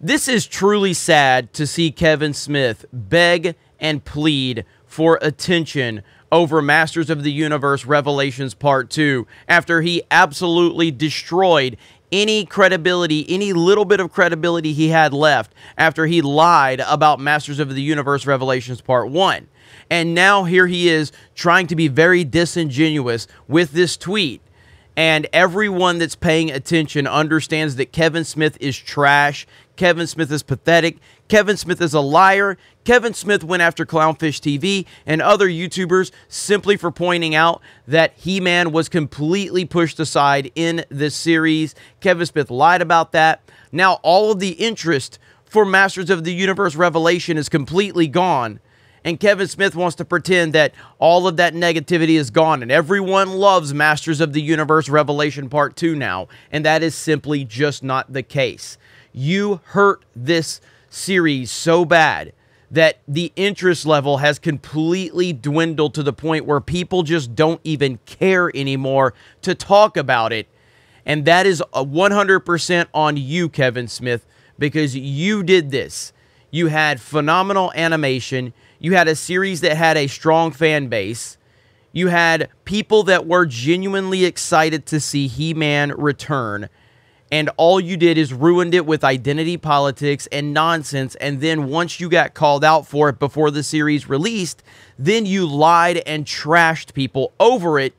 This is truly sad to see Kevin Smith beg and plead for attention over Masters of the Universe Revelations Part 2 after he absolutely destroyed any credibility, any little bit of credibility he had left after he lied about Masters of the Universe Revelations Part 1. And now here he is trying to be very disingenuous with this tweet and everyone that's paying attention understands that Kevin Smith is trash. Kevin Smith is pathetic. Kevin Smith is a liar. Kevin Smith went after Clownfish TV and other YouTubers simply for pointing out that He Man was completely pushed aside in this series. Kevin Smith lied about that. Now, all of the interest for Masters of the Universe Revelation is completely gone and Kevin Smith wants to pretend that all of that negativity is gone and everyone loves Masters of the Universe Revelation Part 2 now. And that is simply just not the case. You hurt this series so bad that the interest level has completely dwindled to the point where people just don't even care anymore to talk about it. And that is 100% on you, Kevin Smith, because you did this. You had phenomenal animation. You had a series that had a strong fan base. You had people that were genuinely excited to see He Man return. And all you did is ruined it with identity politics and nonsense. And then once you got called out for it before the series released, then you lied and trashed people over it.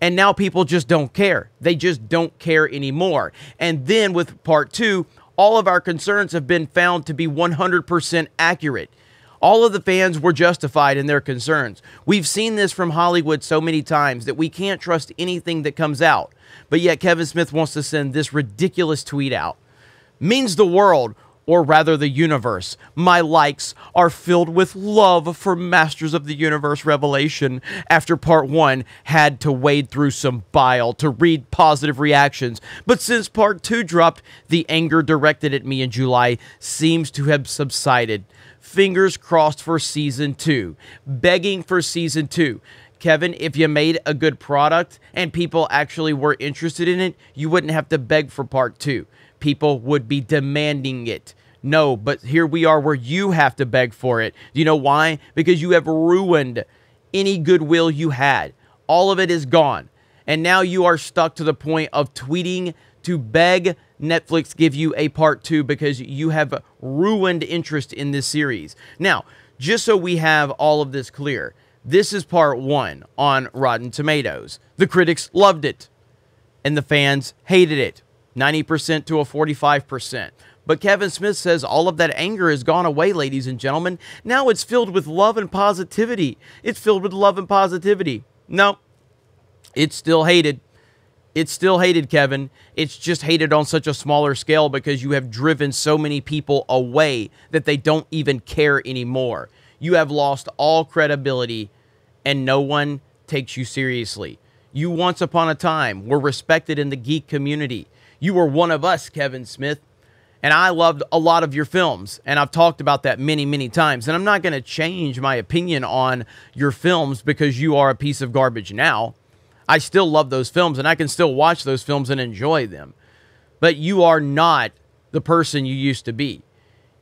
And now people just don't care. They just don't care anymore. And then with part two, all of our concerns have been found to be 100% accurate all of the fans were justified in their concerns. We've seen this from Hollywood so many times that we can't trust anything that comes out. But yet Kevin Smith wants to send this ridiculous tweet out. Means the world or rather the universe. My likes are filled with love for Masters of the Universe Revelation after part one had to wade through some bile to read positive reactions. But since part two dropped, the anger directed at me in July seems to have subsided. Fingers crossed for season two. Begging for season two. Kevin, if you made a good product and people actually were interested in it, you wouldn't have to beg for part two. People would be demanding it. No, but here we are where you have to beg for it. Do you know why? Because you have ruined any goodwill you had. All of it is gone. And now you are stuck to the point of tweeting to beg Netflix give you a part two because you have ruined interest in this series. Now, just so we have all of this clear, this is part one on Rotten Tomatoes. The critics loved it, and the fans hated it 90% to a 45%. But Kevin Smith says all of that anger has gone away, ladies and gentlemen. Now it's filled with love and positivity. It's filled with love and positivity. No, it's still hated. It's still hated, Kevin. It's just hated on such a smaller scale because you have driven so many people away that they don't even care anymore. You have lost all credibility and no one takes you seriously. You once upon a time were respected in the geek community. You were one of us, Kevin Smith. And I loved a lot of your films, and I've talked about that many, many times. And I'm not going to change my opinion on your films because you are a piece of garbage now. I still love those films, and I can still watch those films and enjoy them. But you are not the person you used to be.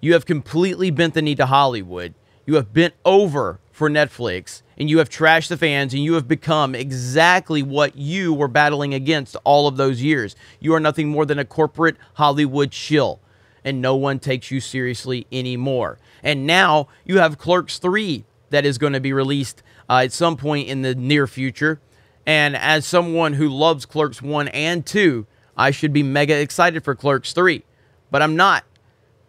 You have completely bent the knee to Hollywood. You have bent over for Netflix, and you have trashed the fans and you have become exactly what you were battling against all of those years. You are nothing more than a corporate Hollywood shill and no one takes you seriously anymore. And now you have Clerks 3 that is going to be released uh, at some point in the near future. And as someone who loves Clerks 1 and 2, I should be mega excited for Clerks 3, but I'm not.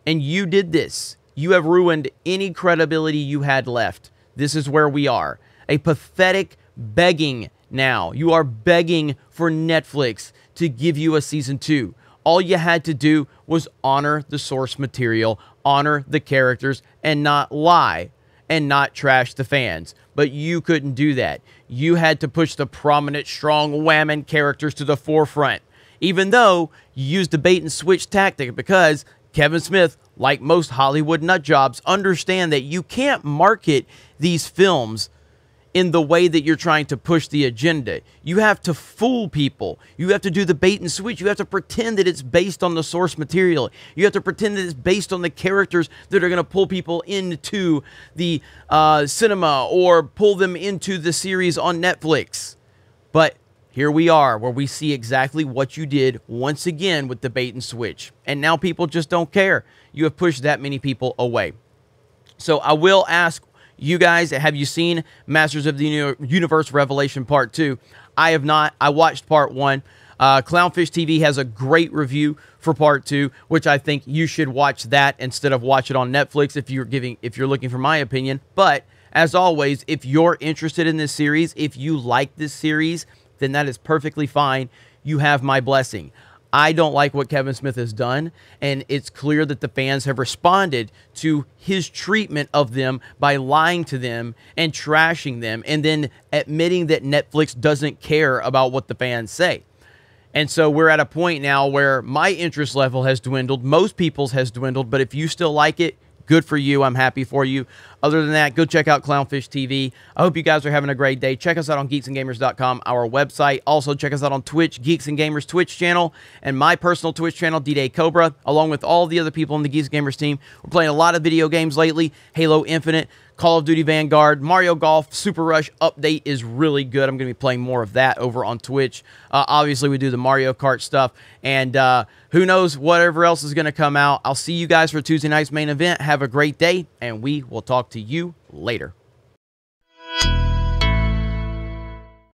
And you did this. You have ruined any credibility you had left. This is where we are. A pathetic begging now. You are begging for Netflix to give you a season two. All you had to do was honor the source material, honor the characters, and not lie and not trash the fans. But you couldn't do that. You had to push the prominent, strong, whammon characters to the forefront, even though you used a bait and switch tactic because Kevin Smith, like most Hollywood nut jobs, understand that you can't market these films in the way that you're trying to push the agenda. You have to fool people. You have to do the bait and switch. You have to pretend that it's based on the source material. You have to pretend that it's based on the characters that are going to pull people into the uh, cinema or pull them into the series on Netflix. But here we are, where we see exactly what you did once again with the bait and switch. And now people just don't care. You have pushed that many people away. So I will ask you guys, have you seen Masters of the Universe Revelation Part 2? I have not. I watched Part 1. Uh, Clownfish TV has a great review for part two, which I think you should watch that instead of watch it on Netflix if you're giving if you're looking for my opinion. But as always, if you're interested in this series, if you like this series, then that is perfectly fine. You have my blessing. I don't like what Kevin Smith has done, and it's clear that the fans have responded to his treatment of them by lying to them and trashing them, and then admitting that Netflix doesn't care about what the fans say. And so we're at a point now where my interest level has dwindled, most people's has dwindled, but if you still like it, good for you. I'm happy for you. Other than that, go check out Clownfish TV. I hope you guys are having a great day. Check us out on geeksandgamers.com, our website. Also, check us out on Twitch, Geeks and Gamers Twitch channel, and my personal Twitch channel, D-Day Cobra, along with all the other people in the Geeks and Gamers team. We're playing a lot of video games lately Halo Infinite, Call of Duty Vanguard, Mario Golf, Super Rush update is really good. I'm going to be playing more of that over on Twitch. Uh, obviously, we do the Mario Kart stuff, and uh, who knows whatever else is going to come out. I'll see you guys for Tuesday night's main event. Have a great day, and we will talk to you later.